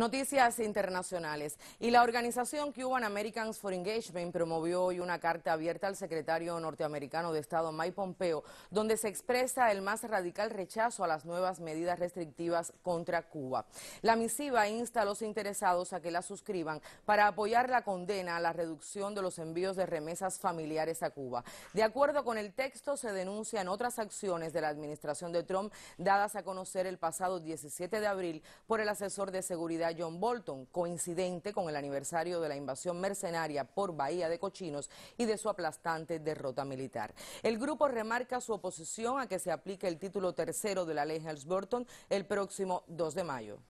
Noticias internacionales. Y la organización Cuban Americans for Engagement promovió hoy una carta abierta al secretario norteamericano de Estado Mike Pompeo, donde se expresa el más radical rechazo a las nuevas medidas restrictivas contra Cuba. La misiva insta a los interesados a que la suscriban para apoyar la condena a la reducción de los envíos de remesas familiares a Cuba. De acuerdo con el texto, se denuncian otras acciones de la administración de Trump dadas a conocer el pasado 17 de abril por el asesor de seguridad John Bolton, coincidente con el aniversario de la invasión mercenaria por Bahía de Cochinos y de su aplastante derrota militar. El grupo remarca su oposición a que se aplique el título tercero de la ley Helms-Burton el próximo 2 de mayo.